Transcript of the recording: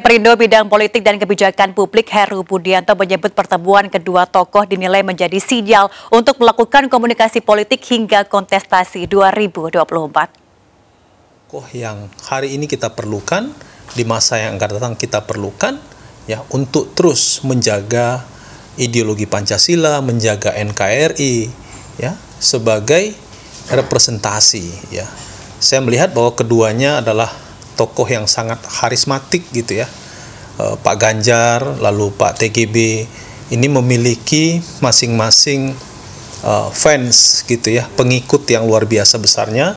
Perindo Bidang Politik dan Kebijakan Publik Heru Budianto menyebut pertemuan kedua tokoh dinilai menjadi sinyal untuk melakukan komunikasi politik hingga kontestasi 2024. Tokoh yang hari ini kita perlukan, di masa yang akan datang kita perlukan, ya untuk terus menjaga ideologi Pancasila, menjaga NKRI, ya sebagai representasi. Ya, saya melihat bahwa keduanya adalah tokoh yang sangat karismatik gitu ya e, Pak Ganjar lalu Pak TGB ini memiliki masing-masing e, fans gitu ya pengikut yang luar biasa besarnya